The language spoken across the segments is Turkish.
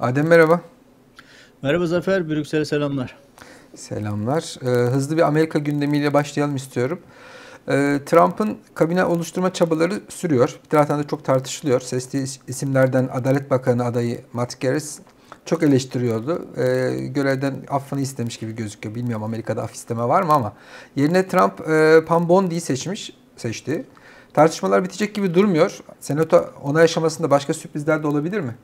Adem merhaba. Merhaba Zafer, Brüksel'e selamlar. Selamlar. Ee, hızlı bir Amerika gündemiyle başlayalım istiyorum. Ee, Trump'ın kabine oluşturma çabaları sürüyor. Bir taraftan da çok tartışılıyor. Sesli isimlerden Adalet Bakanı adayı Matt Gaetz çok eleştiriyordu. Ee, görevden affını istemiş gibi gözüküyor. Bilmiyorum Amerika'da af isteme var mı ama. Yerine Trump e, Pam Bondi'yi seçmiş, seçti. Tartışmalar bitecek gibi durmuyor. Senato onay aşamasında başka sürprizler de olabilir mi?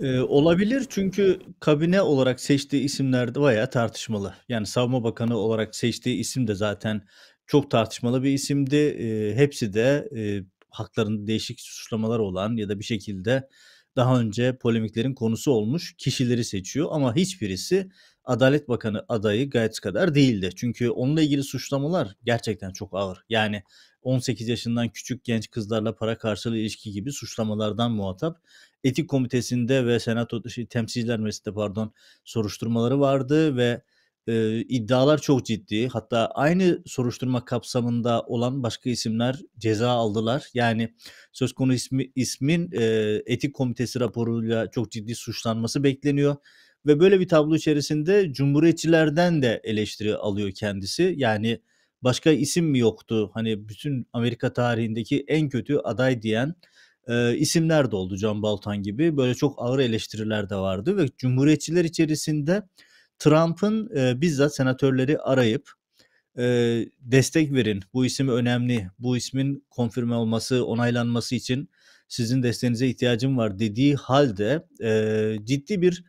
Eee, olabilir çünkü kabine olarak seçtiği isimler de bayağı tartışmalı. Yani Savunma Bakanı olarak seçtiği isim de zaten çok tartışmalı bir isimdi. Eee, hepsi de, eee, haklarında değişik suçlamalar olan ya da bir şekilde daha önce polemiklerin konusu olmuş kişileri seçiyor ama hiçbirisi Adalet Bakanı adayı gayet kadar değildi. Çünkü onunla ilgili suçlamalar gerçekten çok ağır. Yani 18 yaşından küçük genç kızlarla para karşılığı ilişki gibi suçlamalardan muhatap etik komitesinde ve senato şey, temsilciler meclisinde pardon soruşturmaları vardı ve e, iddialar çok ciddi. Hatta aynı soruşturma kapsamında olan başka isimler ceza aldılar. Yani söz konu ismi, ismin e, etik komitesi raporuyla çok ciddi suçlanması bekleniyor. Ve böyle bir tablo içerisinde cumhuriyetçilerden de eleştiri alıyor kendisi. Yani başka isim mi yoktu? Hani bütün Amerika tarihindeki en kötü aday diyen e, isimler de oldu Can Baltan gibi. Böyle çok ağır eleştiriler de vardı ve cumhuriyetçiler içerisinde Trump'ın e, bizzat senatörleri arayıp e, destek verin. Bu ismi önemli. Bu ismin konfirme olması, onaylanması için sizin desteğinize ihtiyacım var dediği halde e, ciddi bir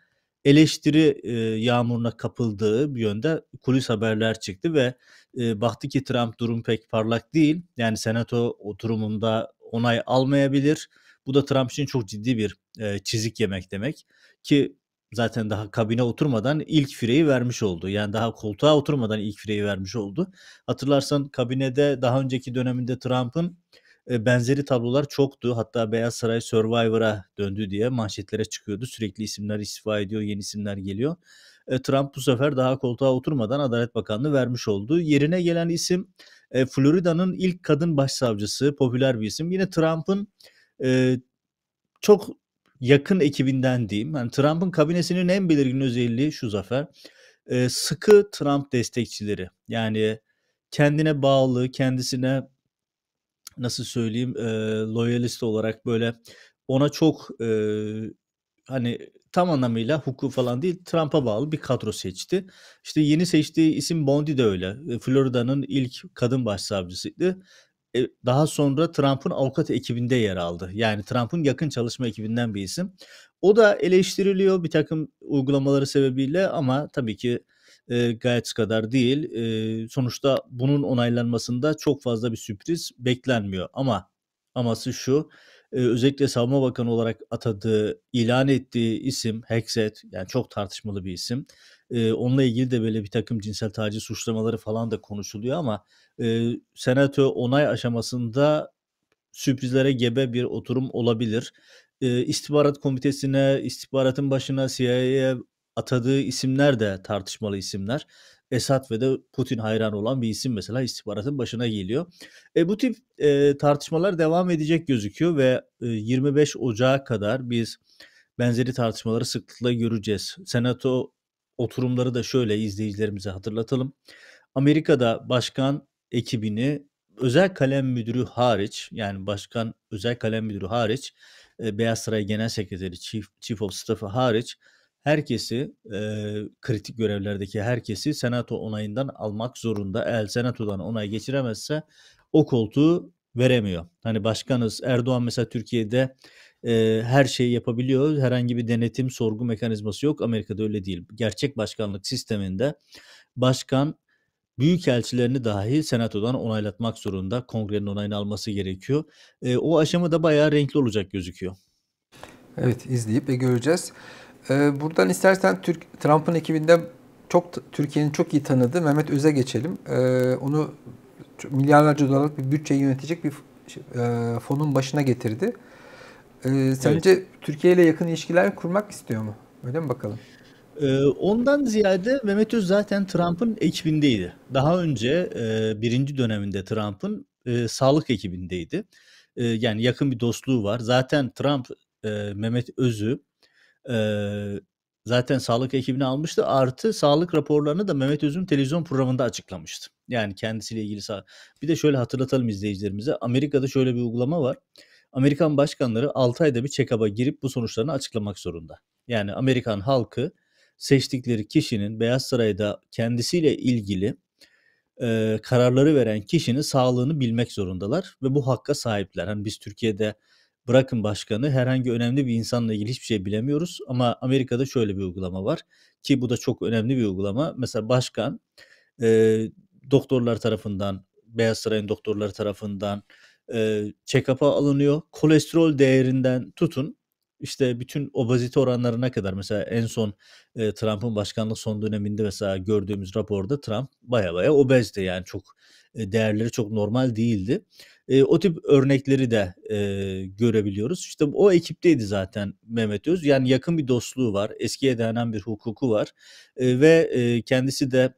eleştiri e, yağmuruna kapıldığı bir yönde kulis haberler çıktı ve e, baktı ki Trump durum pek parlak değil. Yani senato oturumunda onay almayabilir. Bu da Trump için çok ciddi bir e, çizik yemek demek ki zaten daha kabine oturmadan ilk fireyi vermiş oldu. Yani daha koltuğa oturmadan ilk fireyi vermiş oldu. Hatırlarsan kabinede daha önceki döneminde Trump'ın e, benzeri tablolar çoktu. Hatta Beyaz Saray Survivor'a döndü diye manşetlere çıkıyordu. Sürekli isimler istifa ediyor, yeni isimler geliyor. E, Trump bu sefer daha koltuğa oturmadan Adalet Bakanlığı vermiş oldu. Yerine gelen isim e, Florida'nın ilk kadın başsavcısı popüler bir isim. Yine Trump'ın e, çok yakın ekibinden diyeyim. Yani Trump'ın kabinesinin en belirgin özelliği şu Zafer. E, sıkı Trump destekçileri. Yani kendine bağlı, kendisine nasıl söyleyeyim e, loyalist olarak böyle ona çok e, hani tam anlamıyla hukuku falan değil Trump'a bağlı bir kadro seçti. İşte yeni seçtiği isim Bondi de öyle. E, Florida'nın ilk kadın başsavcısıydı. E, daha sonra Trump'ın avukat ekibinde yer aldı. Yani Trump'ın yakın çalışma ekibinden bir isim. O da eleştiriliyor bir takım uygulamaları sebebiyle ama tabii ki e, gayet kadar değil. E, sonuçta bunun onaylanmasında çok fazla bir sürpriz beklenmiyor. Ama aması şu özellikle Savunma Bakanı olarak atadığı, ilan ettiği isim Hexet yani çok tartışmalı bir isim. E, onunla ilgili de böyle bir takım cinsel taciz suçlamaları falan da konuşuluyor ama senato onay aşamasında sürprizlere gebe bir oturum olabilir. İstihbarat komitesine, istihbaratın başına CIA'ya atadığı isimler de tartışmalı isimler. Esad ve de Putin hayran olan bir isim mesela istihbaratın başına geliyor. E, bu tip e, tartışmalar devam edecek gözüküyor ve e, 25 Ocağı kadar biz benzeri tartışmaları sıklıkla göreceğiz. Senato oturumları da şöyle izleyicilerimize hatırlatalım. Amerika'da başkan ekibini özel kalem müdürü hariç yani başkan özel kalem müdürü hariç e, Beyaz Saray Genel Sekreteri Chief, Chief of Staff'ı hariç herkesi e, kritik görevlerdeki herkesi senato onayından almak zorunda. Eğer senatodan onay geçiremezse o koltuğu veremiyor. Hani başkanız Erdoğan mesela Türkiye'de e, her şeyi yapabiliyor. Herhangi bir denetim sorgu mekanizması yok. Amerika'da öyle değil. Gerçek başkanlık sisteminde başkan büyük elçilerini dahi senatodan onaylatmak zorunda. Kongrenin onayını alması gerekiyor. E, o aşamada da bayağı renkli olacak gözüküyor. Evet izleyip ve göreceğiz. E, buradan istersen Türk Trump'ın ekibinde çok Türkiye'nin çok iyi tanıdığı Mehmet Öz'e geçelim. E, onu milyarlarca dolarlık bir bütçe yönetecek bir e, fonun başına getirdi. E, sence evet. Türkiye ile yakın ilişkiler kurmak istiyor mu? Öyle mi bakalım? Ondan ziyade Mehmet Öz zaten Trump'ın ekibindeydi. Daha önce e, birinci döneminde Trump'ın e, sağlık ekibindeydi. E, yani yakın bir dostluğu var. Zaten Trump Mehmet Öz'ü ee, zaten sağlık ekibini almıştı. Artı sağlık raporlarını da Mehmet Öz'ün televizyon programında açıklamıştı. Yani kendisiyle ilgili sağ. Bir de şöyle hatırlatalım izleyicilerimize. Amerika'da şöyle bir uygulama var. Amerikan başkanları 6 ayda bir check-up'a girip bu sonuçlarını açıklamak zorunda. Yani Amerikan halkı seçtikleri kişinin Beyaz Saray'da kendisiyle ilgili e, kararları veren kişinin sağlığını bilmek zorundalar ve bu hakka sahipler. Hani biz Türkiye'de Bırakın başkanı herhangi önemli bir insanla ilgili hiçbir şey bilemiyoruz ama Amerika'da şöyle bir uygulama var ki bu da çok önemli bir uygulama. Mesela başkan e, doktorlar tarafından, Beyaz Saray'ın doktorları tarafından e, check-up'a alınıyor. Kolesterol değerinden tutun işte bütün obezite oranlarına kadar mesela en son e, Trump'ın başkanlık son döneminde mesela gördüğümüz raporda Trump baya baya obezdi yani çok e, değerleri çok normal değildi. E, o tip örnekleri de e, görebiliyoruz. İşte o ekipteydi zaten Mehmet Öz. Yani yakın bir dostluğu var. Eskiye dayanan bir hukuku var. E, ve e, kendisi de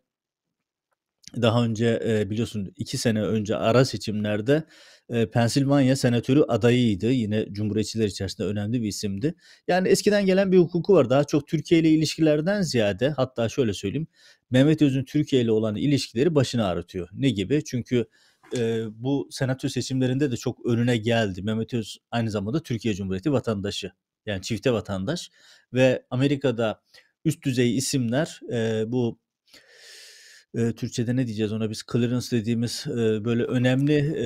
daha önce e, biliyorsun iki sene önce ara seçimlerde e, Pensilvanya senatörü adayıydı. Yine cumhuriyetçiler içerisinde önemli bir isimdi. Yani eskiden gelen bir hukuku var. Daha çok Türkiye ile ilişkilerden ziyade hatta şöyle söyleyeyim. Mehmet Öz'ün Türkiye ile olan ilişkileri başını ağrıtıyor. Ne gibi? Çünkü e, bu senatör seçimlerinde de çok önüne geldi. Mehmet Öz aynı zamanda Türkiye Cumhuriyeti vatandaşı. Yani çifte vatandaş ve Amerika'da üst düzey isimler e, bu e, Türkçe'de ne diyeceğiz ona biz clearance dediğimiz e, böyle önemli e,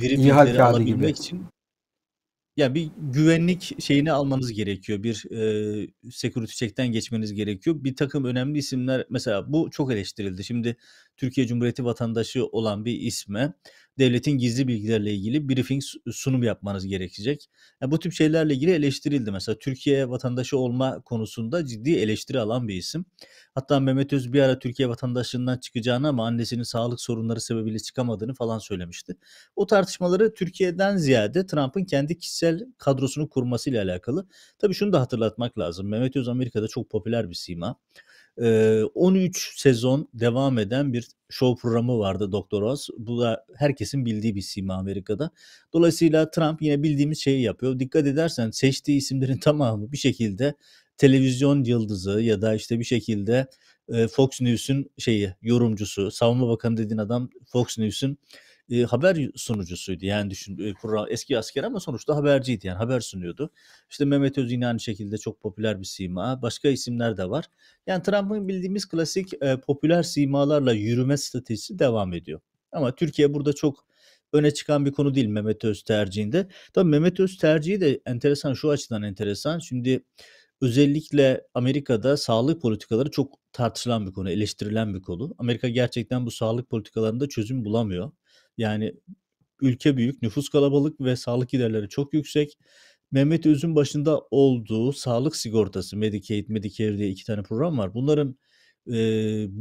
briefingleri alabilmek gibi. için ya bir güvenlik şeyini almanız gerekiyor. Bir e, security check'ten geçmeniz gerekiyor. Bir takım önemli isimler mesela bu çok eleştirildi. Şimdi Türkiye Cumhuriyeti vatandaşı olan bir isme devletin gizli bilgilerle ilgili briefing sunum yapmanız gerekecek. Yani e, bu tip şeylerle ilgili eleştirildi. Mesela Türkiye vatandaşı olma konusunda ciddi eleştiri alan bir isim. Hatta Mehmet Öz bir ara Türkiye vatandaşlığından çıkacağını ama annesinin sağlık sorunları sebebiyle çıkamadığını falan söylemişti. O tartışmaları Türkiye'den ziyade Trump'ın kendi kişisel kadrosunu kurmasıyla alakalı. Tabii şunu da hatırlatmak lazım. Mehmet Öz Amerika'da çok popüler bir sima. 13 sezon devam eden bir show programı vardı Doktor Oz. Bu da herkesin bildiği bir sima Amerika'da. Dolayısıyla Trump yine bildiğimiz şeyi yapıyor. Dikkat edersen seçtiği isimlerin tamamı bir şekilde televizyon yıldızı ya da işte bir şekilde Fox News'ün şeyi yorumcusu, savunma bakanı dediğin adam Fox News'ün e, haber sunucusuydu. Yani düşün e, kurra, eski asker ama sonuçta haberciydi yani haber sunuyordu. İşte Mehmet Öz yine aynı şekilde çok popüler bir sima. Başka isimler de var. Yani Trump'ın bildiğimiz klasik e, popüler simalarla yürüme stratejisi devam ediyor. Ama Türkiye burada çok öne çıkan bir konu değil Mehmet Öz tercihinde. Tabii Mehmet Öz tercihi de enteresan şu açıdan enteresan. Şimdi özellikle Amerika'da sağlık politikaları çok tartışılan bir konu, eleştirilen bir konu. Amerika gerçekten bu sağlık politikalarında çözüm bulamıyor. Yani ülke büyük, nüfus kalabalık ve sağlık giderleri çok yüksek. Mehmet Öz'ün başında olduğu sağlık sigortası, Medicaid, Medicare diye iki tane program var. Bunların e,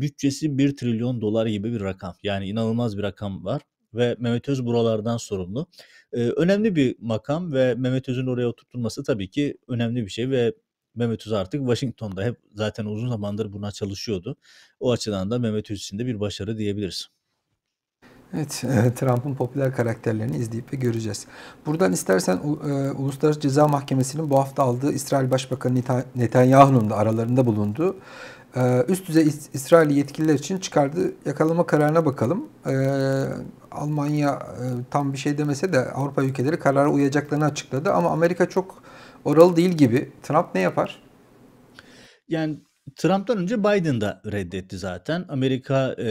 bütçesi 1 trilyon dolar gibi bir rakam. Yani inanılmaz bir rakam var ve Mehmet Öz buralardan sorumlu. E, önemli bir makam ve Mehmet Öz'ün oraya oturtulması tabii ki önemli bir şey ve Mehmet Öz artık Washington'da hep zaten uzun zamandır buna çalışıyordu. O açıdan da Mehmet Öz için de bir başarı diyebiliriz. Evet, e, Trump'ın popüler karakterlerini izleyip ve göreceğiz. Buradan istersen e, Uluslararası Ceza Mahkemesi'nin bu hafta aldığı İsrail Başbakanı Netanyahu'nun da aralarında bulunduğu e, üst düzey İsrail yetkililer için çıkardığı yakalama kararına bakalım. Almanya tam bir şey demese de Avrupa ülkeleri karara uyacaklarını açıkladı ama Amerika çok oralı değil gibi. Trump ne yapar? Yani Trump'tan önce Biden da reddetti zaten. Amerika e,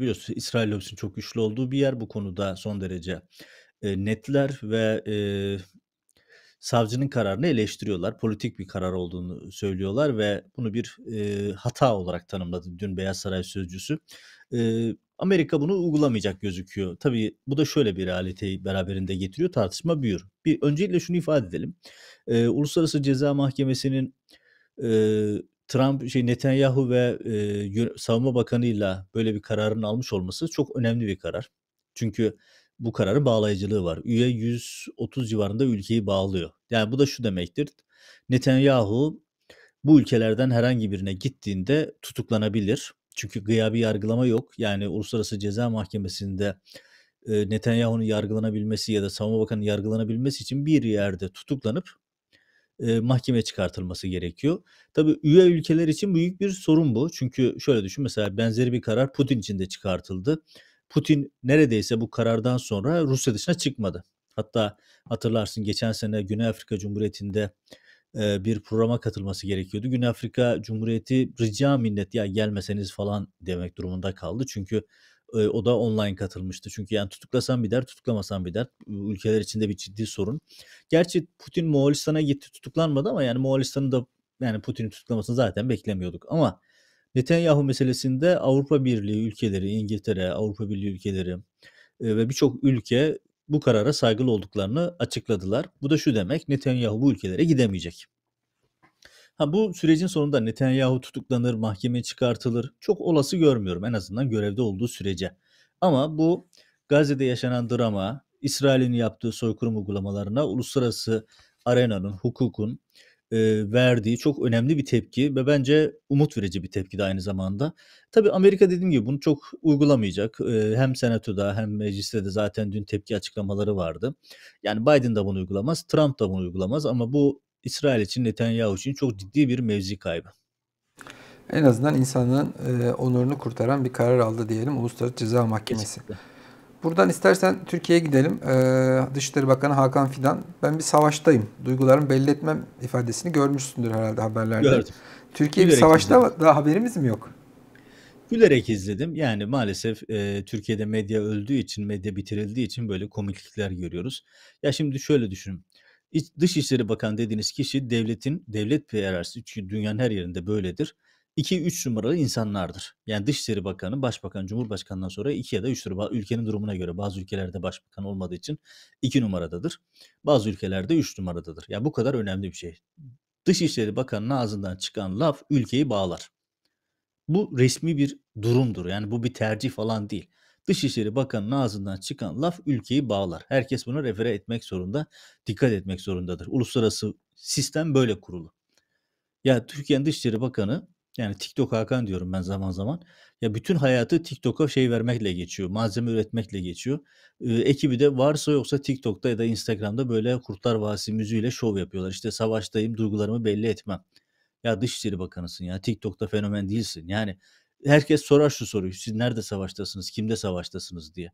biliyorsunuz İsrail lobisinin çok güçlü olduğu bir yer bu konuda son derece e, netler ve e, savcının kararını eleştiriyorlar. Politik bir karar olduğunu söylüyorlar ve bunu bir e, hata olarak tanımladı dün Beyaz Saray sözcüsü. E, Amerika bunu uygulamayacak gözüküyor. Tabii bu da şöyle bir realiteyi beraberinde getiriyor. Tartışma büyür. Bir öncelikle şunu ifade edelim. E, Uluslararası Ceza Mahkemesi'nin e, Trump şey Netanyahu ve e, Savunma Bakanı'yla böyle bir kararın almış olması çok önemli bir karar. Çünkü bu kararın bağlayıcılığı var. Üye 130 civarında ülkeyi bağlıyor. Yani bu da şu demektir. Netanyahu bu ülkelerden herhangi birine gittiğinde tutuklanabilir. Çünkü gıyabi yargılama yok. Yani Uluslararası Ceza Mahkemesi'nde e, Netanyahu'nun yargılanabilmesi ya da Savunma Bakanı yargılanabilmesi için bir yerde tutuklanıp e, mahkemeye çıkartılması gerekiyor. Tabii üye ülkeler için büyük bir sorun bu. Çünkü şöyle düşün mesela benzeri bir karar Putin için de çıkartıldı. Putin neredeyse bu karardan sonra Rusya dışına çıkmadı. Hatta hatırlarsın geçen sene Güney Afrika Cumhuriyeti'nde e, bir programa katılması gerekiyordu. Güney Afrika Cumhuriyeti rica minnet ya gelmeseniz falan demek durumunda kaldı. Çünkü e, o da online katılmıştı. Çünkü yani tutuklasan bir der, tutuklamasan bir der. Ülkeler içinde bir ciddi sorun. Gerçi Putin Moğolistan'a gitti tutuklanmadı ama yani Moğolistan'ı da yani Putin'in tutuklamasını zaten beklemiyorduk. Ama Netanyahu meselesinde Avrupa Birliği ülkeleri, İngiltere, Avrupa Birliği ülkeleri e, ve birçok ülke bu karara saygılı olduklarını açıkladılar. Bu da şu demek Netanyahu bu ülkelere gidemeyecek. Ha, bu sürecin sonunda Netanyahu tutuklanır, mahkemeye çıkartılır. Çok olası görmüyorum en azından görevde olduğu sürece. Ama bu Gazze'de yaşanan drama, İsrail'in yaptığı soykırım uygulamalarına uluslararası arenanın, hukukun e, verdiği çok önemli bir tepki ve bence umut verici bir tepki de aynı zamanda. Tabi Amerika dediğim gibi bunu çok uygulamayacak. E, hem senatoda hem mecliste de zaten dün tepki açıklamaları vardı. Yani Biden da bunu uygulamaz, Trump da bunu uygulamaz ama bu İsrail için Netanyahu için çok ciddi bir mevzi kaybı. En azından insanın e, onurunu kurtaran bir karar aldı diyelim Uluslararası Ceza Mahkemesi. Kesinlikle. Buradan istersen Türkiye'ye gidelim. Ee, Dışişleri Bakanı Hakan Fidan, ben bir savaştayım. Duygularımı belli etmem ifadesini görmüşsündür herhalde haberlerde. Gördüm. Türkiye bir savaşta da haberimiz mi yok? Gülerek izledim. Yani maalesef e, Türkiye'de medya öldüğü için, medya bitirildiği için böyle komiklikler görüyoruz. Ya şimdi şöyle düşünün. İç, Dışişleri Bakanı dediğiniz kişi devletin, devlet hiyerarşisi çünkü dünyanın her yerinde böyledir. 2-3 numaralı insanlardır. Yani Dışişleri Bakanı, Başbakan, Cumhurbaşkanından sonra 2 ya da 3 ülkenin durumuna göre bazı ülkelerde başbakan olmadığı için 2 numaradadır. Bazı ülkelerde 3 numaradadır. Yani bu kadar önemli bir şey. Dışişleri Bakanı'nın ağzından çıkan laf ülkeyi bağlar. Bu resmi bir durumdur. Yani bu bir tercih falan değil. Dışişleri Bakanı'nın ağzından çıkan laf ülkeyi bağlar. Herkes bunu refere etmek zorunda, dikkat etmek zorundadır. Uluslararası sistem böyle kurulu. Ya Türkiye'nin Dışişleri Bakanı yani TikTok Hakan diyorum ben zaman zaman. Ya bütün hayatı TikTok'a şey vermekle geçiyor. Malzeme üretmekle geçiyor. Ee, ekibi de varsa yoksa TikTok'ta ya da Instagram'da böyle Kurtlar Vadisi müziğiyle şov yapıyorlar. İşte savaştayım duygularımı belli etmem. Ya Dışişleri Bakanısın ya TikTok'ta fenomen değilsin. Yani herkes sorar şu soruyu. Siz nerede savaştasınız? Kimde savaştasınız diye.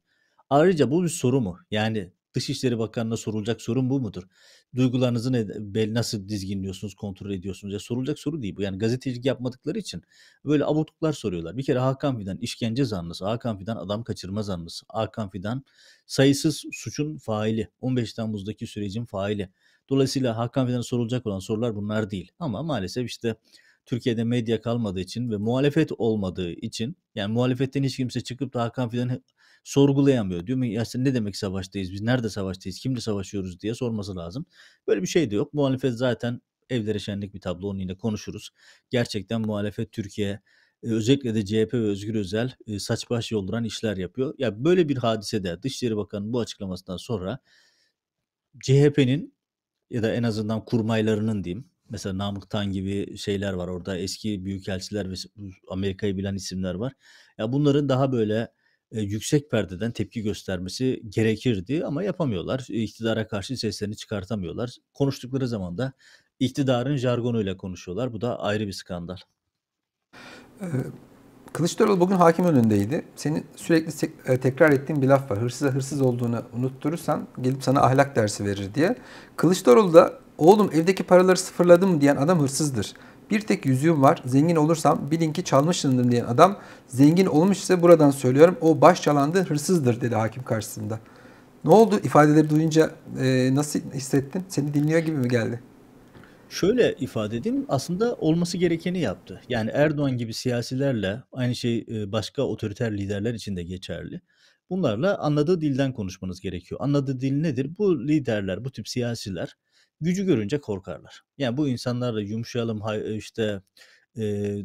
Ayrıca bu bir soru mu? Yani Dışişleri Bakanı'na sorulacak sorun bu mudur? Duygularınızı ne, nasıl dizginliyorsunuz, kontrol ediyorsunuz? Ya sorulacak soru değil bu. Yani gazetecilik yapmadıkları için böyle abutluklar soruyorlar. Bir kere Hakan Fidan işkence zanlısı, Hakan Fidan adam kaçırma zanlısı, Hakan Fidan sayısız suçun faili, 15 Temmuz'daki sürecin faili. Dolayısıyla Hakan Fidan'a sorulacak olan sorular bunlar değil. Ama maalesef işte Türkiye'de medya kalmadığı için ve muhalefet olmadığı için yani muhalefetten hiç kimse çıkıp da Hakan Fidan'ı sorgulayamıyor. Diyor mu ya ne demek savaştayız biz nerede savaştayız kimle savaşıyoruz diye sorması lazım. Böyle bir şey de yok. Muhalefet zaten evlere şenlik bir tablo onu yine konuşuruz. Gerçekten muhalefet Türkiye e, özellikle de CHP ve Özgür Özel e, saç baş yolduran işler yapıyor. Ya böyle bir hadisede Dışişleri Bakanı'nın bu açıklamasından sonra CHP'nin ya da en azından kurmaylarının diyeyim Mesela Namık Tan gibi şeyler var orada. Eski büyükelçiler ve Amerika'yı bilen isimler var. Ya bunların daha böyle e, yüksek perdeden tepki göstermesi gerekirdi ama yapamıyorlar. E, iktidara karşı seslerini çıkartamıyorlar. Konuştukları zaman da iktidarın jargonuyla konuşuyorlar. Bu da ayrı bir skandal. Ee, Kılıçdaroğlu bugün hakim önündeydi. Senin sürekli e, tekrar ettiğin bir laf var. Hırsıza hırsız olduğunu unutturursan gelip sana ahlak dersi verir diye. Kılıçdaroğlu da Oğlum evdeki paraları sıfırladım mı diyen adam hırsızdır. Bir tek yüzüğüm var. Zengin olursam bilin ki çalmışsındır diyen adam zengin olmuş ise buradan söylüyorum o baş çalandı hırsızdır dedi hakim karşısında. Ne oldu? ifadeleri duyunca e, nasıl hissettin? Seni dinliyor gibi mi geldi? Şöyle ifade edeyim aslında olması gerekeni yaptı. Yani Erdoğan gibi siyasilerle aynı şey e, başka otoriter liderler için de geçerli. Bunlarla anladığı dilden konuşmanız gerekiyor. Anladığı dil nedir? Bu liderler, bu tip siyasiler gücü görünce korkarlar. Yani bu insanlarla yumuşayalım e, işte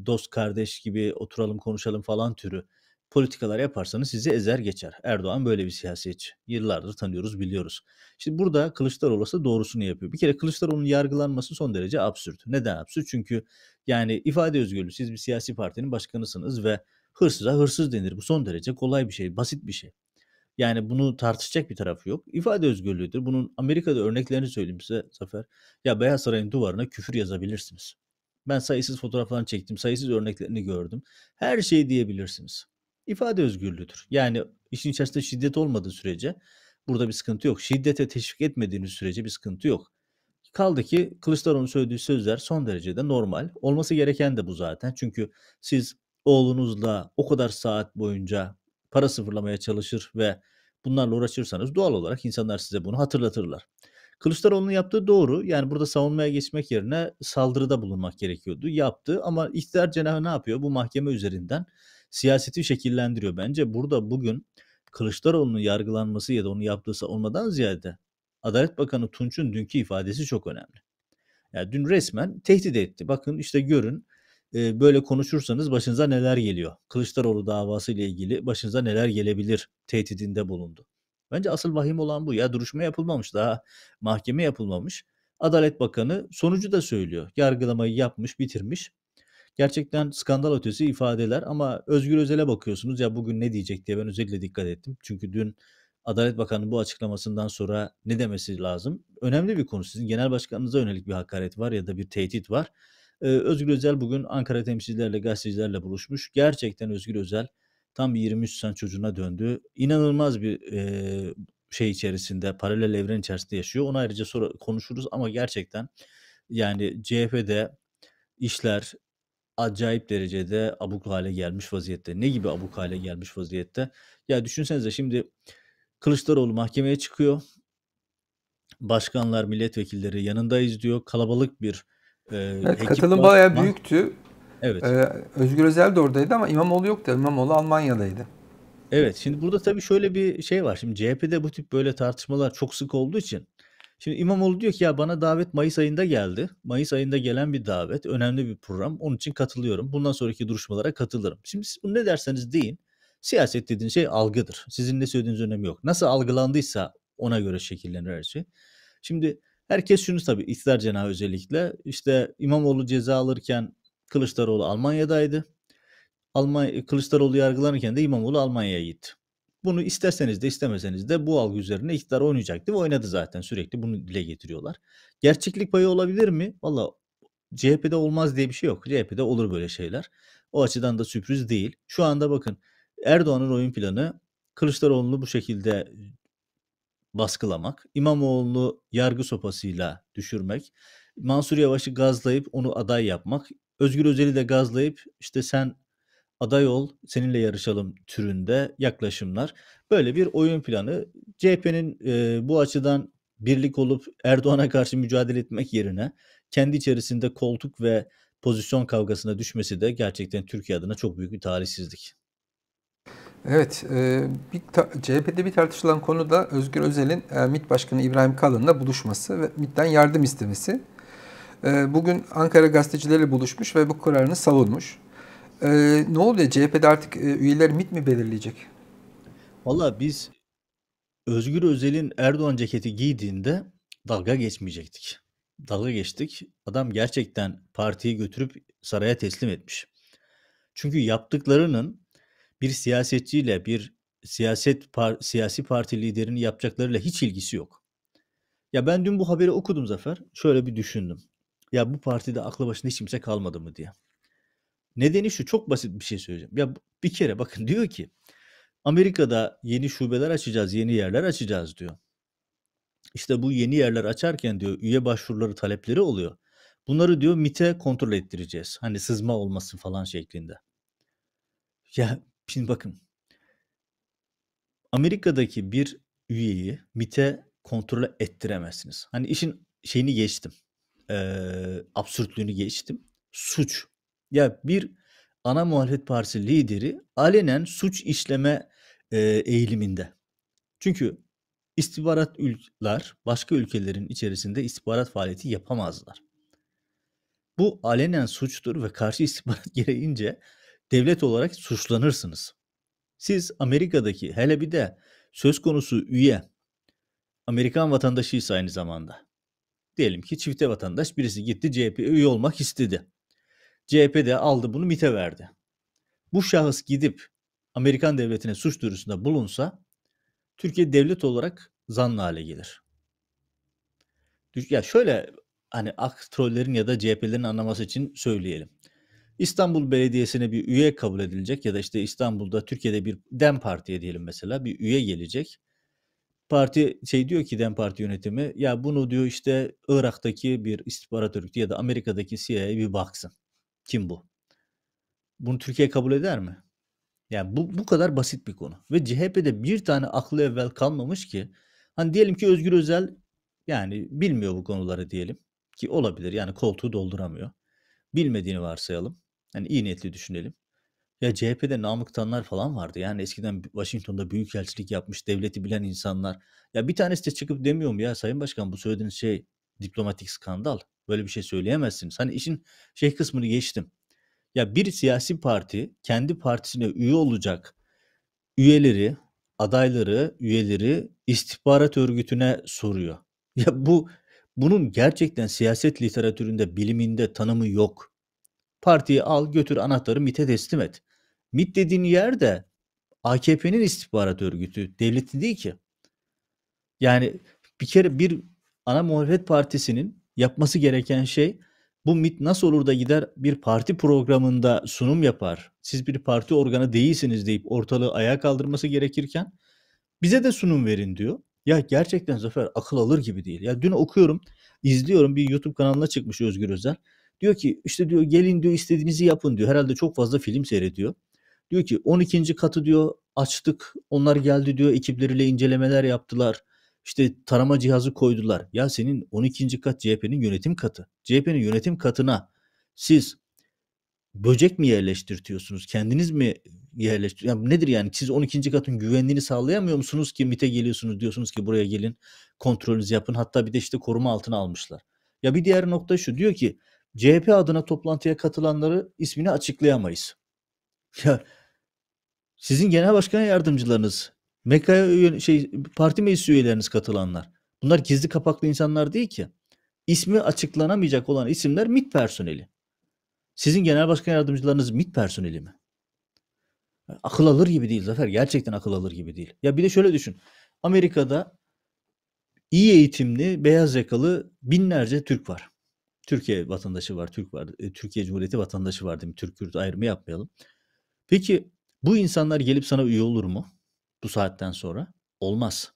dost kardeş gibi oturalım konuşalım falan türü politikalar yaparsanız sizi ezer geçer. Erdoğan böyle bir siyasetçi. Yıllardır tanıyoruz biliyoruz. Şimdi burada Kılıçdaroğlu ise doğrusunu yapıyor. Bir kere Kılıçdaroğlu'nun yargılanması son derece absürt. Neden absürt? Çünkü yani ifade özgürlüğü siz bir siyasi partinin başkanısınız ve hırsıza hırsız denir. Bu son derece kolay bir şey, basit bir şey. Yani bunu tartışacak bir tarafı yok. İfade özgürlüğüdür. Bunun Amerika'da örneklerini söyleyeyim size Zafer. Ya Beyaz Saray'ın duvarına küfür yazabilirsiniz. Ben sayısız fotoğraflarını çektim, sayısız örneklerini gördüm. Her şeyi diyebilirsiniz. İfade özgürlüğüdür. Yani işin içerisinde şiddet olmadığı sürece burada bir sıkıntı yok. Şiddete teşvik etmediğiniz sürece bir sıkıntı yok. Kaldı ki Kılıçdaroğlu'nun söylediği sözler son derecede normal. Olması gereken de bu zaten. Çünkü siz oğlunuzla o kadar saat boyunca para sıfırlamaya çalışır ve bunlarla uğraşırsanız doğal olarak insanlar size bunu hatırlatırlar. Kılıçdaroğlu'nun yaptığı doğru. Yani burada savunmaya geçmek yerine saldırıda bulunmak gerekiyordu. Yaptı ama iktidar cenahı ne yapıyor? Bu mahkeme üzerinden siyaseti şekillendiriyor. Bence burada bugün Kılıçdaroğlu'nun yargılanması ya da onu yaptığı savunmadan ziyade Adalet Bakanı Tunç'un dünkü ifadesi çok önemli. Yani dün resmen tehdit etti. Bakın işte görün böyle konuşursanız başınıza neler geliyor? Kılıçdaroğlu davası ile ilgili başınıza neler gelebilir tehdidinde bulundu. Bence asıl vahim olan bu. Ya duruşma yapılmamış daha mahkeme yapılmamış. Adalet Bakanı sonucu da söylüyor. Yargılamayı yapmış, bitirmiş. Gerçekten skandal ötesi ifadeler ama Özgür Özel'e bakıyorsunuz ya bugün ne diyecek diye ben özellikle dikkat ettim. Çünkü dün Adalet Bakanı bu açıklamasından sonra ne demesi lazım? Önemli bir konu. Sizin genel başkanınıza yönelik bir hakaret var ya da bir tehdit var. Özgür Özel bugün Ankara temsilcilerle, gazetecilerle buluşmuş. Gerçekten Özgür Özel tam 23 Nisan çocuğuna döndü. İnanılmaz bir şey içerisinde, paralel evren içerisinde yaşıyor. Onu ayrıca sonra konuşuruz ama gerçekten yani CHP'de işler acayip derecede abuk hale gelmiş vaziyette. Ne gibi abuk hale gelmiş vaziyette? Ya düşünsenize şimdi Kılıçdaroğlu mahkemeye çıkıyor. Başkanlar, milletvekilleri yanındayız diyor. Kalabalık bir ee, evet, katılım bayağı büyüktü. Evet. Ee, Özgür Özel de oradaydı ama İmamoğlu yoktu. İmamoğlu Almanya'daydı. Evet şimdi burada tabii şöyle bir şey var. Şimdi CHP'de bu tip böyle tartışmalar çok sık olduğu için. Şimdi İmamoğlu diyor ki ya bana davet Mayıs ayında geldi. Mayıs ayında gelen bir davet. Önemli bir program. Onun için katılıyorum. Bundan sonraki duruşmalara katılırım. Şimdi siz bunu ne derseniz deyin. Siyaset dediğin şey algıdır. Sizin ne söylediğiniz önemi yok. Nasıl algılandıysa ona göre şekillenir her şey. Şimdi Herkes şunu tabii iktidar cenahı özellikle. işte İmamoğlu ceza alırken Kılıçdaroğlu Almanya'daydı. Almanya, Kılıçdaroğlu yargılanırken de İmamoğlu Almanya'ya gitti. Bunu isterseniz de istemeseniz de bu algı üzerine iktidar oynayacaktı ve oynadı zaten sürekli bunu dile getiriyorlar. Gerçeklik payı olabilir mi? Valla CHP'de olmaz diye bir şey yok. CHP'de olur böyle şeyler. O açıdan da sürpriz değil. Şu anda bakın Erdoğan'ın oyun planı Kılıçdaroğlu'nu bu şekilde baskılamak, İmamoğlu'nu yargı sopasıyla düşürmek, Mansur Yavaş'ı gazlayıp onu aday yapmak, Özgür Özel'i de gazlayıp işte sen aday ol, seninle yarışalım türünde yaklaşımlar. Böyle bir oyun planı. CHP'nin e, bu açıdan birlik olup Erdoğan'a karşı mücadele etmek yerine kendi içerisinde koltuk ve pozisyon kavgasına düşmesi de gerçekten Türkiye adına çok büyük bir talihsizlik. Evet, e, bir CHP'de bir tartışılan konu da Özgür Özel'in e, MİT Başkanı İbrahim Kalın'la buluşması ve MİT'ten yardım istemesi. E, bugün Ankara gazetecileriyle buluşmuş ve bu kararını savunmuş. E, ne oluyor? CHP'de artık e, üyeler MİT mi belirleyecek? Valla biz Özgür Özel'in Erdoğan ceketi giydiğinde dalga geçmeyecektik. Dalga geçtik. Adam gerçekten partiyi götürüp saraya teslim etmiş. Çünkü yaptıklarının bir siyasetçiyle bir siyaset par siyasi parti liderinin yapacaklarıyla hiç ilgisi yok. Ya ben dün bu haberi okudum Zafer. Şöyle bir düşündüm. Ya bu partide aklı başında hiç kimse kalmadı mı diye. Nedeni şu çok basit bir şey söyleyeceğim. Ya bir kere bakın diyor ki Amerika'da yeni şubeler açacağız, yeni yerler açacağız diyor. İşte bu yeni yerler açarken diyor üye başvuruları talepleri oluyor. Bunları diyor MIT'e kontrol ettireceğiz. Hani sızma olmasın falan şeklinde. Ya Şimdi bakın. Amerika'daki bir üyeyi MIT'e kontrol ettiremezsiniz. Hani işin şeyini geçtim. E, absürtlüğünü geçtim. Suç. Ya bir ana muhalefet partisi lideri alenen suç işleme e, eğiliminde. Çünkü istihbarat ülkeler başka ülkelerin içerisinde istihbarat faaliyeti yapamazlar. Bu alenen suçtur ve karşı istihbarat gereğince devlet olarak suçlanırsınız. Siz Amerika'daki hele bir de söz konusu üye Amerikan vatandaşıysa aynı zamanda. Diyelim ki çifte vatandaş birisi gitti CHP'ye üye olmak istedi. CHP de aldı bunu MIT'e verdi. Bu şahıs gidip Amerikan devletine suç duyurusunda bulunsa Türkiye devlet olarak zanlı hale gelir. Ya şöyle hani ak trollerin ya da CHP'lerin anlaması için söyleyelim. İstanbul Belediyesi'ne bir üye kabul edilecek ya da işte İstanbul'da Türkiye'de bir DEM Parti'ye diyelim mesela bir üye gelecek. Parti şey diyor ki DEM Parti yönetimi ya bunu diyor işte Irak'taki bir istihbarat örgütü ya da Amerika'daki CIA'ya bir baksın. Kim bu? Bunu Türkiye kabul eder mi? Yani bu, bu kadar basit bir konu. Ve CHP'de bir tane aklı evvel kalmamış ki hani diyelim ki Özgür Özel yani bilmiyor bu konuları diyelim ki olabilir yani koltuğu dolduramıyor. Bilmediğini varsayalım. Yani iyi niyetli düşünelim. Ya CHP'de Namık Tanlar falan vardı. Yani eskiden Washington'da büyükelçilik yapmış, devleti bilen insanlar. Ya bir tanesi de çıkıp demiyor mu ya Sayın Başkan bu söylediğiniz şey diplomatik skandal. Böyle bir şey söyleyemezsiniz. Hani işin şey kısmını geçtim. Ya bir siyasi parti kendi partisine üye olacak üyeleri, adayları, üyeleri istihbarat örgütüne soruyor. Ya bu bunun gerçekten siyaset literatüründe, biliminde tanımı yok. Partiyi al götür anahtarı MIT'e teslim et. MIT dediğin yer de AKP'nin istihbarat örgütü. Devleti değil ki. Yani bir kere bir ana muhalefet partisinin yapması gereken şey bu MIT nasıl olur da gider bir parti programında sunum yapar. Siz bir parti organı değilsiniz deyip ortalığı ayağa kaldırması gerekirken bize de sunum verin diyor. Ya gerçekten Zafer akıl alır gibi değil. Ya dün okuyorum, izliyorum bir YouTube kanalına çıkmış Özgür Özel. Diyor ki işte diyor gelin diyor istediğinizi yapın diyor. Herhalde çok fazla film seyrediyor. Diyor ki 12. katı diyor açtık. Onlar geldi diyor ekipleriyle incelemeler yaptılar. İşte tarama cihazı koydular. Ya senin 12. kat CHP'nin yönetim katı. CHP'nin yönetim katına siz böcek mi yerleştirtiyorsunuz? Kendiniz mi yerleştir Yani nedir yani? Siz 12. katın güvenliğini sağlayamıyor musunuz ki MIT'e geliyorsunuz diyorsunuz ki buraya gelin kontrolünüzü yapın. Hatta bir de işte koruma altına almışlar. Ya bir diğer nokta şu diyor ki CHP adına toplantıya katılanları ismini açıklayamayız. Ya sizin genel başkan yardımcılarınız, Mekaya şey parti meclis üyeleriniz katılanlar. Bunlar gizli kapaklı insanlar değil ki. İsmi açıklanamayacak olan isimler mit personeli. Sizin genel başkan yardımcılarınız mit personeli mi? Akıl alır gibi değil Zafer. Gerçekten akıl alır gibi değil. Ya bir de şöyle düşün. Amerika'da iyi eğitimli, beyaz yakalı binlerce Türk var. Türkiye vatandaşı var, Türk var, e, Türkiye Cumhuriyeti vatandaşı var değil mi? Türk-Kürt ayrımı yapmayalım. Peki bu insanlar gelip sana üye olur mu? Bu saatten sonra? Olmaz.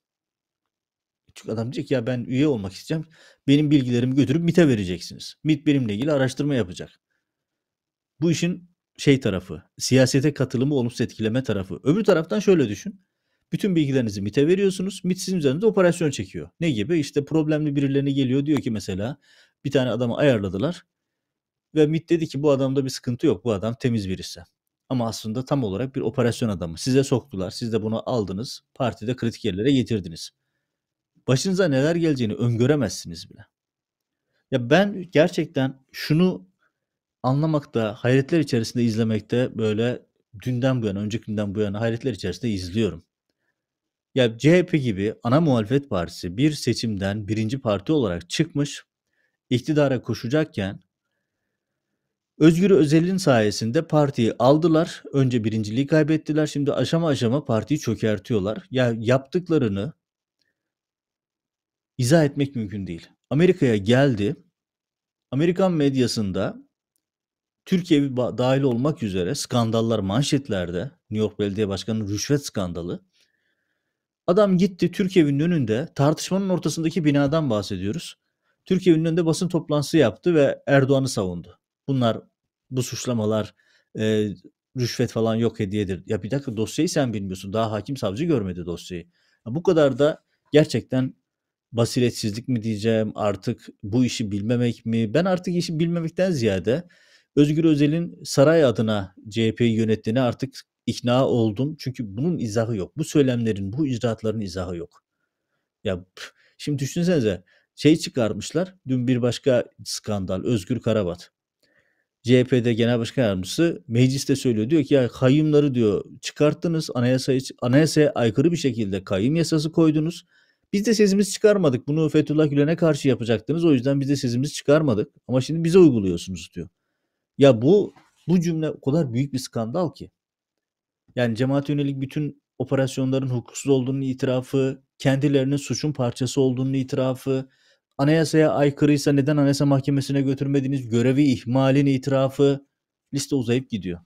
E, çünkü adam diyecek ya ben üye olmak isteyeceğim. Benim bilgilerimi götürüp MIT'e vereceksiniz. MIT benimle ilgili araştırma yapacak. Bu işin şey tarafı, siyasete katılımı olumsuz etkileme tarafı. Öbür taraftan şöyle düşün. Bütün bilgilerinizi MIT'e veriyorsunuz. MIT sizin üzerinde operasyon çekiyor. Ne gibi? İşte problemli birilerine geliyor diyor ki mesela bir tane adamı ayarladılar. Ve MIT dedi ki bu adamda bir sıkıntı yok. Bu adam temiz birisi. Ama aslında tam olarak bir operasyon adamı. Size soktular. Siz de bunu aldınız. Partide kritik yerlere getirdiniz. Başınıza neler geleceğini öngöremezsiniz bile. Ya ben gerçekten şunu anlamakta, hayretler içerisinde izlemekte böyle dünden bu yana, önceki günden bu yana hayretler içerisinde izliyorum. Ya CHP gibi ana muhalefet partisi bir seçimden birinci parti olarak çıkmış iktidara koşacakken Özgür Özel'in sayesinde partiyi aldılar. Önce birinciliği kaybettiler. Şimdi aşama aşama partiyi çökertiyorlar. Ya yaptıklarını izah etmek mümkün değil. Amerika'ya geldi. Amerikan medyasında Türkiye dahil olmak üzere skandallar manşetlerde. New York Belediye Başkanı rüşvet skandalı. Adam gitti Türkiye'nin önünde tartışmanın ortasındaki binadan bahsediyoruz. Türkiye önünde basın toplantısı yaptı ve Erdoğan'ı savundu. Bunlar bu suçlamalar e, rüşvet falan yok hediyedir. Ya bir dakika dosyayı sen bilmiyorsun. Daha hakim savcı görmedi dosyayı. Ya bu kadar da gerçekten basiretsizlik mi diyeceğim artık bu işi bilmemek mi? Ben artık işi bilmemekten ziyade Özgür Özel'in saray adına CHP'yi yönettiğini artık ikna oldum. Çünkü bunun izahı yok. Bu söylemlerin, bu icraatların izahı yok. Ya şimdi düşünsenize şey çıkarmışlar. Dün bir başka skandal Özgür Karabat. CHP'de genel başkan yardımcısı mecliste söylüyor. Diyor ki ya kayyumları diyor çıkarttınız anayasaya, anayasaya aykırı bir şekilde kayyum yasası koydunuz. Biz de sesimizi çıkarmadık. Bunu Fethullah Gülen'e karşı yapacaktınız. O yüzden biz de sesimizi çıkarmadık. Ama şimdi bize uyguluyorsunuz diyor. Ya bu bu cümle o kadar büyük bir skandal ki. Yani cemaat yönelik bütün operasyonların hukuksuz olduğunu itirafı, kendilerinin suçun parçası olduğunu itirafı, Anayasaya aykırıysa neden Anayasa Mahkemesi'ne götürmediğiniz Görevi ihmalin itirafı liste uzayıp gidiyor.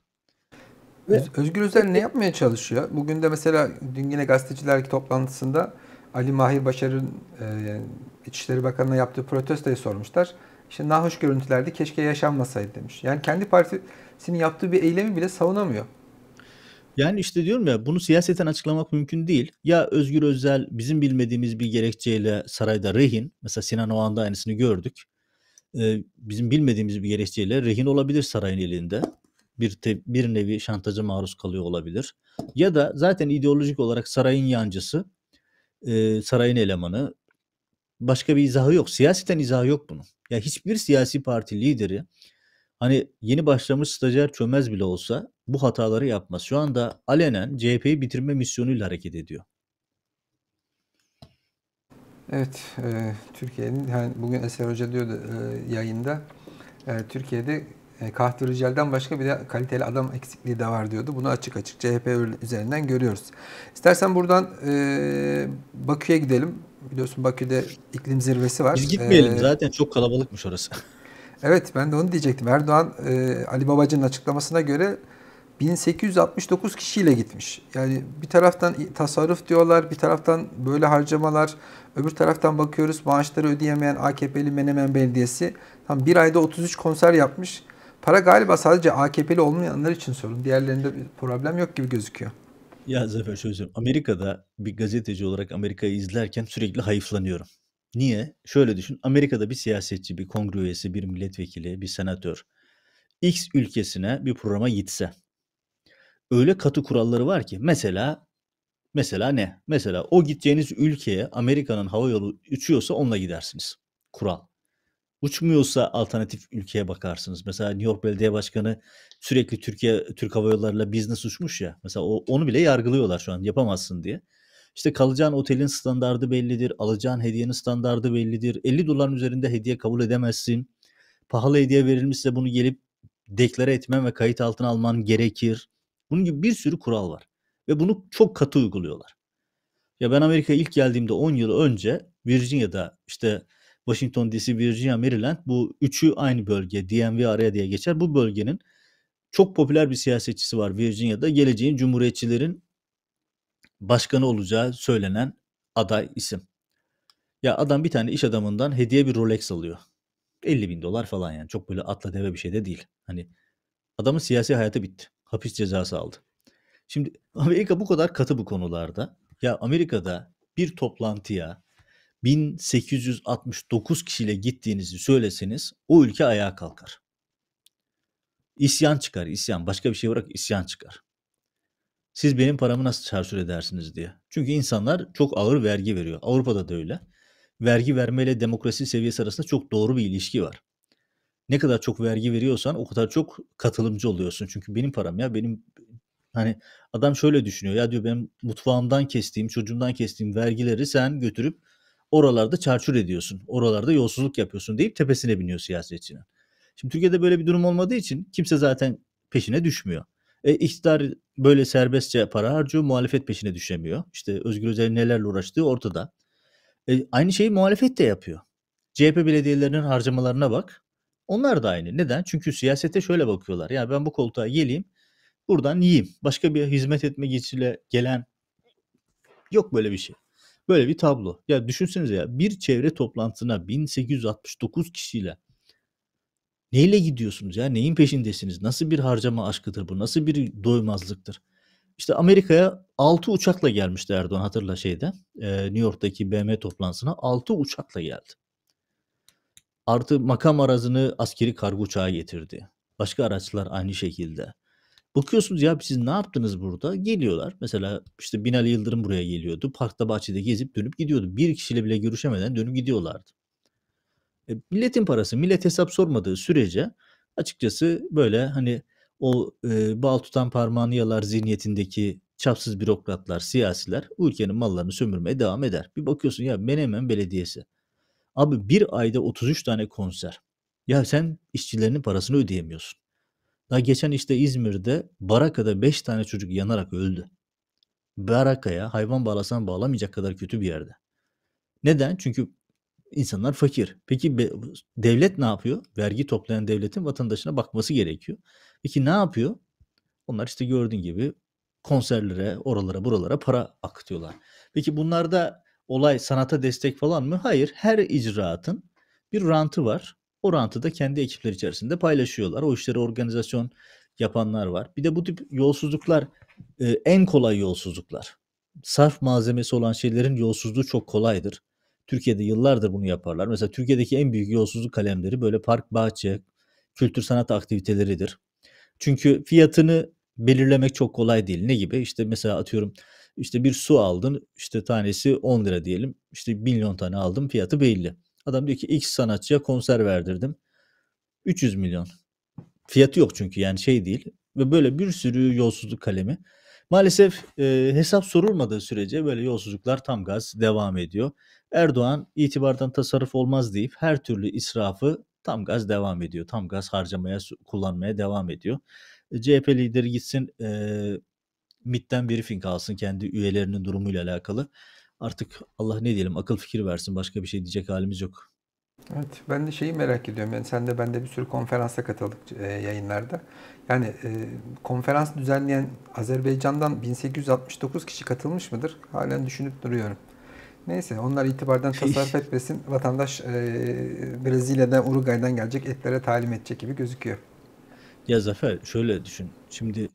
Ve... Özgür Özel ne yapmaya çalışıyor? Bugün de mesela dün yine gazeteciler toplantısında Ali Mahir Başar'ın e, İçişleri Bakanı'na yaptığı protestoyu sormuşlar. İşte nahoş görüntülerdi keşke yaşanmasaydı demiş. Yani kendi partisinin yaptığı bir eylemi bile savunamıyor. Yani işte diyorum ya bunu siyaseten açıklamak mümkün değil. Ya Özgür Özel bizim bilmediğimiz bir gerekçeyle sarayda rehin. Mesela Sinan Oğan'da aynısını gördük. Ee, bizim bilmediğimiz bir gerekçeyle rehin olabilir sarayın elinde. Bir, te, bir nevi şantaja maruz kalıyor olabilir. Ya da zaten ideolojik olarak sarayın yancısı, e, sarayın elemanı. Başka bir izahı yok. Siyaseten izahı yok bunun. Ya hiçbir siyasi parti lideri hani yeni başlamış stajyer çömez bile olsa bu hataları yapmaz. Şu anda alenen CHP'yi bitirme misyonuyla hareket ediyor. Evet, e, Türkiye'nin yani bugün Eser Hoca diyordu e, yayında e, Türkiye'de e, Kahti Ricel'den başka bir de kaliteli adam eksikliği de var diyordu. Bunu açık açık CHP üzerinden görüyoruz. İstersen buradan e, Bakü'ye gidelim. Biliyorsun Bakü'de iklim zirvesi var. Biz e, gitmeyelim ee, zaten çok kalabalıkmış orası. Evet ben de onu diyecektim. Erdoğan e, Ali babacının açıklamasına göre 1869 kişiyle gitmiş. Yani bir taraftan tasarruf diyorlar, bir taraftan böyle harcamalar, öbür taraftan bakıyoruz maaşları ödeyemeyen AKP'li Menemen Belediyesi tam bir ayda 33 konser yapmış. Para galiba sadece AKP'li olmayanlar için sorun. Diğerlerinde bir problem yok gibi gözüküyor. Ya Zafer şöyle söyleyeyim. Amerika'da bir gazeteci olarak Amerika'yı izlerken sürekli hayıflanıyorum. Niye? Şöyle düşün. Amerika'da bir siyasetçi, bir kongre üyesi, bir milletvekili, bir senatör X ülkesine bir programa gitse öyle katı kuralları var ki mesela mesela ne? Mesela o gideceğiniz ülkeye Amerika'nın hava yolu uçuyorsa onunla gidersiniz. Kural. Uçmuyorsa alternatif ülkeye bakarsınız. Mesela New York Belediye Başkanı sürekli Türkiye Türk Hava Yolları'yla business uçmuş ya. Mesela o, onu bile yargılıyorlar şu an yapamazsın diye. İşte kalacağın otelin standardı bellidir, alacağın hediyenin standardı bellidir. 50 doların üzerinde hediye kabul edemezsin. Pahalı hediye verilmişse bunu gelip deklare etmen ve kayıt altına alman gerekir. Bunun gibi bir sürü kural var. Ve bunu çok katı uyguluyorlar. Ya ben Amerika'ya ilk geldiğimde 10 yıl önce Virginia'da işte Washington DC, Virginia, Maryland bu üçü aynı bölge DMV araya diye geçer. Bu bölgenin çok popüler bir siyasetçisi var Virginia'da. Geleceğin cumhuriyetçilerin başkanı olacağı söylenen aday isim. Ya adam bir tane iş adamından hediye bir Rolex alıyor. 50 bin dolar falan yani. Çok böyle atla deve bir şey de değil. Hani adamın siyasi hayatı bitti. Hapis cezası aldı. Şimdi Amerika bu kadar katı bu konularda. Ya Amerika'da bir toplantıya 1869 kişiyle gittiğinizi söyleseniz o ülke ayağa kalkar. İsyan çıkar, isyan. Başka bir şey bırak isyan çıkar. Siz benim paramı nasıl çarçur edersiniz diye. Çünkü insanlar çok ağır vergi veriyor. Avrupa'da da öyle. Vergi vermeyle demokrasi seviyesi arasında çok doğru bir ilişki var. Ne kadar çok vergi veriyorsan o kadar çok katılımcı oluyorsun. Çünkü benim param ya benim hani adam şöyle düşünüyor ya diyor ben mutfağımdan kestiğim çocuğumdan kestiğim vergileri sen götürüp oralarda çarçur ediyorsun. Oralarda yolsuzluk yapıyorsun deyip tepesine biniyor siyasetçinin. Şimdi Türkiye'de böyle bir durum olmadığı için kimse zaten peşine düşmüyor. E, iktidar böyle serbestçe para harcıyor. Muhalefet peşine düşemiyor. İşte Özgür Özel'in nelerle uğraştığı ortada. E, aynı şeyi muhalefet de yapıyor. CHP belediyelerinin harcamalarına bak. Onlar da aynı. Neden? Çünkü siyasete şöyle bakıyorlar. Ya ben bu koltuğa geleyim, buradan yiyeyim. Başka bir hizmet etme geçiyle gelen yok böyle bir şey. Böyle bir tablo. Ya düşünsenize ya bir çevre toplantısına 1869 kişiyle Neyle gidiyorsunuz ya? Neyin peşindesiniz? Nasıl bir harcama aşkıdır bu? Nasıl bir doymazlıktır? İşte Amerika'ya 6 uçakla gelmişti Erdoğan hatırla şeyde. Ee, New York'taki BM toplantısına 6 uçakla geldi. Artı makam arazını askeri kargo uçağı getirdi. Başka araçlar aynı şekilde. Bakıyorsunuz ya siz ne yaptınız burada? Geliyorlar. Mesela işte Binali Yıldırım buraya geliyordu. Parkta bahçede gezip dönüp gidiyordu. Bir kişiyle bile görüşemeden dönüp gidiyorlardı. E, milletin parası, millet hesap sormadığı sürece açıkçası böyle hani o e, bal tutan parmağını yalar zihniyetindeki çapsız bürokratlar, siyasiler ülkenin mallarını sömürmeye devam eder. Bir bakıyorsun ya Menemen Belediyesi. Abi bir ayda 33 tane konser. Ya sen işçilerinin parasını ödeyemiyorsun. Daha geçen işte İzmir'de Baraka'da 5 tane çocuk yanarak öldü. Baraka'ya hayvan bağlasan bağlamayacak kadar kötü bir yerde. Neden? Çünkü İnsanlar fakir. Peki devlet ne yapıyor? Vergi toplayan devletin vatandaşına bakması gerekiyor. Peki ne yapıyor? Onlar işte gördüğün gibi konserlere, oralara, buralara para akıtıyorlar. Peki bunlarda olay sanata destek falan mı? Hayır. Her icraatın bir rantı var. O rantı da kendi ekipler içerisinde paylaşıyorlar. O işleri organizasyon yapanlar var. Bir de bu tip yolsuzluklar e, en kolay yolsuzluklar. Sarf malzemesi olan şeylerin yolsuzluğu çok kolaydır. Türkiye'de yıllardır bunu yaparlar. Mesela Türkiye'deki en büyük yolsuzluk kalemleri böyle park, bahçe, kültür sanat aktiviteleridir. Çünkü fiyatını belirlemek çok kolay değil. Ne gibi? İşte mesela atıyorum işte bir su aldın işte tanesi 10 lira diyelim. İşte milyon tane aldım fiyatı belli. Adam diyor ki X sanatçıya konser verdirdim. 300 milyon. Fiyatı yok çünkü yani şey değil. Ve böyle bir sürü yolsuzluk kalemi. Maalesef e, hesap sorulmadığı sürece böyle yolsuzluklar tam gaz devam ediyor. Erdoğan itibardan tasarruf olmaz deyip her türlü israfı tam gaz devam ediyor. Tam gaz harcamaya, kullanmaya devam ediyor. E, CHP lideri gitsin e, MIT'ten briefing alsın kendi üyelerinin durumuyla alakalı. Artık Allah ne diyelim akıl fikir versin başka bir şey diyecek halimiz yok. Evet ben de şeyi merak ediyorum. Yani sen de ben de bir sürü konferansa katıldık e, yayınlarda. Yani e, konferans düzenleyen Azerbaycan'dan 1869 kişi katılmış mıdır? Halen düşünüp duruyorum. Neyse onlar itibardan şey- tasarruf etmesin. Vatandaş e, Brezilya'dan, Uruguay'dan gelecek etlere talim edecek gibi gözüküyor. Ya Zafer şöyle düşün. Şimdi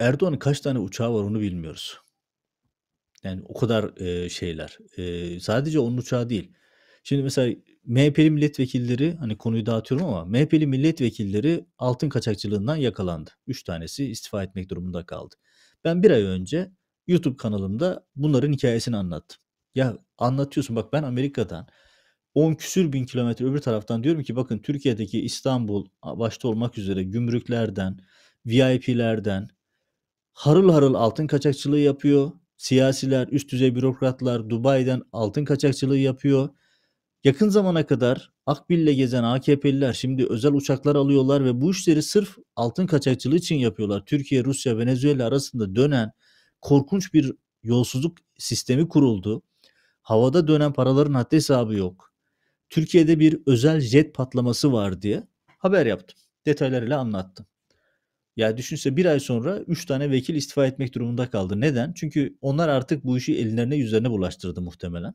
Erdoğan'ın kaç tane uçağı var onu bilmiyoruz. Yani o kadar e, şeyler. E, sadece onun uçağı değil. Şimdi mesela MHP'li milletvekilleri hani konuyu dağıtıyorum ama MHP'li milletvekilleri altın kaçakçılığından yakalandı. Üç tanesi istifa etmek durumunda kaldı. Ben bir ay önce YouTube kanalımda bunların hikayesini anlattım. Ya anlatıyorsun bak ben Amerika'dan 10 küsür bin kilometre öbür taraftan diyorum ki bakın Türkiye'deki İstanbul başta olmak üzere gümrüklerden, VIP'lerden harıl harıl altın kaçakçılığı yapıyor. Siyasiler, üst düzey bürokratlar Dubai'den altın kaçakçılığı yapıyor. Yakın zamana kadar Akbil'le gezen AKP'liler şimdi özel uçaklar alıyorlar ve bu işleri sırf altın kaçakçılığı için yapıyorlar. Türkiye, Rusya, Venezuela arasında dönen korkunç bir yolsuzluk sistemi kuruldu havada dönen paraların haddi hesabı yok. Türkiye'de bir özel jet patlaması var diye haber yaptım. Detaylarıyla anlattım. Ya düşünse bir ay sonra 3 tane vekil istifa etmek durumunda kaldı. Neden? Çünkü onlar artık bu işi ellerine yüzlerine bulaştırdı muhtemelen.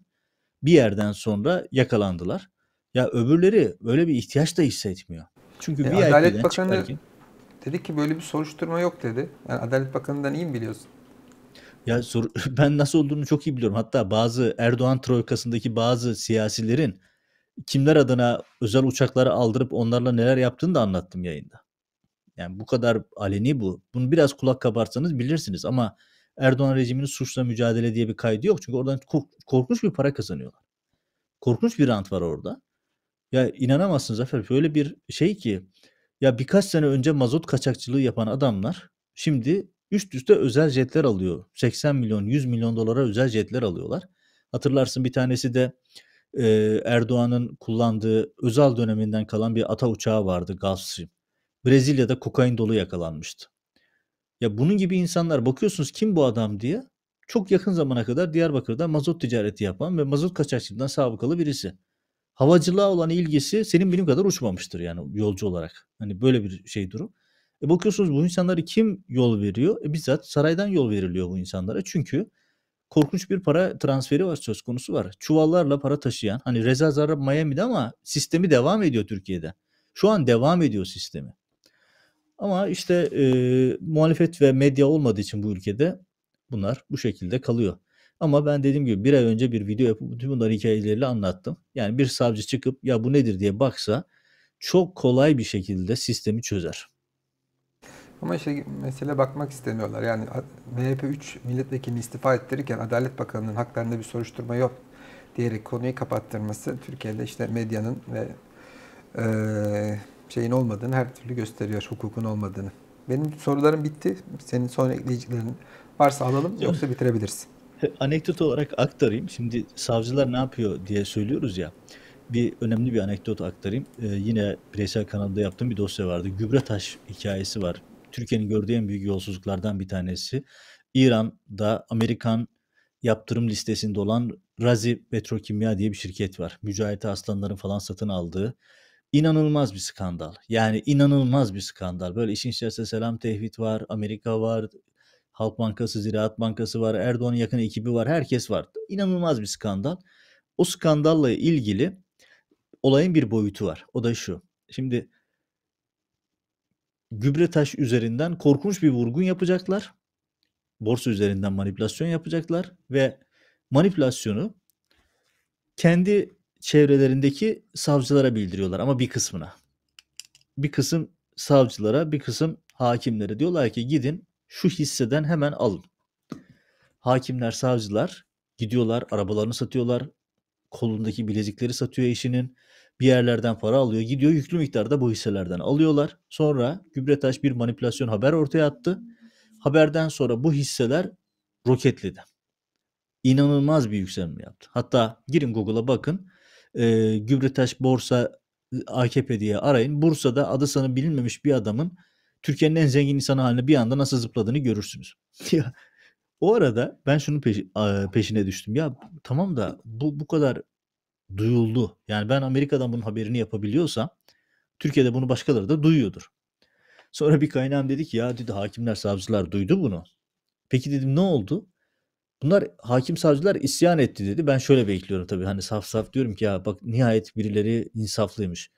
Bir yerden sonra yakalandılar. Ya öbürleri böyle bir ihtiyaç da hissetmiyor. Çünkü yani e, bir Adalet Bakanı çıkarken... dedi ki böyle bir soruşturma yok dedi. Yani Adalet Bakanı'ndan iyi mi biliyorsun? Ya sor, ben nasıl olduğunu çok iyi biliyorum. Hatta bazı Erdoğan troikasındaki bazı siyasilerin kimler adına özel uçakları aldırıp onlarla neler yaptığını da anlattım yayında. Yani bu kadar aleni bu. Bunu biraz kulak kabartsanız bilirsiniz ama Erdoğan rejiminin suçla mücadele diye bir kaydı yok. Çünkü oradan korkunç bir para kazanıyorlar. Korkunç bir rant var orada. Ya inanamazsınız Zafer. Böyle bir şey ki ya birkaç sene önce mazot kaçakçılığı yapan adamlar şimdi üst üste özel jetler alıyor. 80 milyon, 100 milyon dolara özel jetler alıyorlar. Hatırlarsın bir tanesi de e, Erdoğan'ın kullandığı özel döneminden kalan bir ata uçağı vardı Gulfstream. Brezilya'da kokain dolu yakalanmıştı. Ya bunun gibi insanlar bakıyorsunuz kim bu adam diye çok yakın zamana kadar Diyarbakır'da mazot ticareti yapan ve mazot kaçakçılığından sabıkalı birisi. Havacılığa olan ilgisi senin benim kadar uçmamıştır yani yolcu olarak. Hani böyle bir şey durum. E bakıyorsunuz bu insanları kim yol veriyor? E bizzat saraydan yol veriliyor bu insanlara. Çünkü korkunç bir para transferi var söz konusu var. Çuvallarla para taşıyan hani Reza Zarrab Miami'de ama sistemi devam ediyor Türkiye'de. Şu an devam ediyor sistemi. Ama işte e, muhalefet ve medya olmadığı için bu ülkede bunlar bu şekilde kalıyor. Ama ben dediğim gibi bir ay önce bir video yapıp bütün bunları hikayeleriyle anlattım. Yani bir savcı çıkıp ya bu nedir diye baksa çok kolay bir şekilde sistemi çözer. Ama işte mesele bakmak istemiyorlar. Yani MHP 3 milletvekilini istifa ettirirken Adalet Bakanı'nın haklarında bir soruşturma yok diyerek konuyu kapattırması Türkiye'de işte medyanın ve e, şeyin olmadığını her türlü gösteriyor, hukukun olmadığını. Benim sorularım bitti. Senin son ekleyicilerin varsa alalım yoksa bitirebilirsin. E, anekdot olarak aktarayım. Şimdi savcılar ne yapıyor diye söylüyoruz ya. Bir önemli bir anekdot aktarayım. Ee, yine bireysel kanalda yaptığım bir dosya vardı. gübre taş hikayesi var Türkiye'nin gördüğü en büyük yolsuzluklardan bir tanesi. İran'da Amerikan yaptırım listesinde olan Razi Petrokimya diye bir şirket var. Mücahit Aslanların falan satın aldığı inanılmaz bir skandal. Yani inanılmaz bir skandal. Böyle işin içerisinde Selam Tevhid var, Amerika var, Halk Bankası, Ziraat Bankası var, Erdoğan'ın yakın ekibi var, herkes var. İnanılmaz bir skandal. O skandalla ilgili olayın bir boyutu var. O da şu. Şimdi gübre taş üzerinden korkunç bir vurgun yapacaklar. Borsa üzerinden manipülasyon yapacaklar ve manipülasyonu kendi çevrelerindeki savcılara bildiriyorlar ama bir kısmına. Bir kısım savcılara, bir kısım hakimlere diyorlar ki gidin şu hisseden hemen alın. Hakimler, savcılar gidiyorlar, arabalarını satıyorlar, kolundaki bilezikleri satıyor eşinin, bir yerlerden para alıyor. Gidiyor yüklü miktarda bu hisselerden alıyorlar. Sonra Gübretaş bir manipülasyon haber ortaya attı. Haberden sonra bu hisseler roketledi. İnanılmaz bir yükselme yaptı. Hatta girin Google'a bakın. E, Gübretaş Borsa e, AKP diye arayın. Bursa'da adı sana bilinmemiş bir adamın Türkiye'nin en zengin insanı haline bir anda nasıl zıpladığını görürsünüz. o arada ben şunun peşi, peşine düştüm. Ya tamam da bu bu kadar duyuldu. Yani ben Amerika'dan bunun haberini yapabiliyorsam Türkiye'de bunu başkaları da duyuyordur. Sonra bir kaynağım dedi ki ya dedi hakimler savcılar duydu bunu. Peki dedim ne oldu? Bunlar hakim savcılar isyan etti dedi. Ben şöyle bekliyorum tabii hani saf saf diyorum ki ya bak nihayet birileri insaflıymış.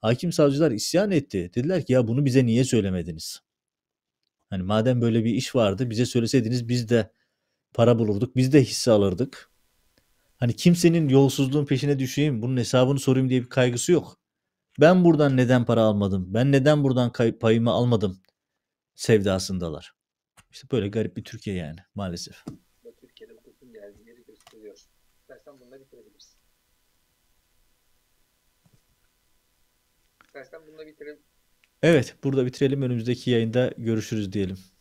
Hakim savcılar isyan etti. Dediler ki ya bunu bize niye söylemediniz? Hani madem böyle bir iş vardı bize söyleseydiniz biz de para bulurduk, biz de hisse alırdık. Hani kimsenin yolsuzluğun peşine düşeyim, bunun hesabını sorayım diye bir kaygısı yok. Ben buradan neden para almadım? Ben neden buradan payımı almadım? Sevdasındalar. İşte böyle garip bir Türkiye yani maalesef. Türkiye'de hukukun geldiği gösteriyor. İstersen bununla bitirebilirsin. İstersen bununla bitirelim. Evet burada bitirelim. Önümüzdeki yayında görüşürüz diyelim.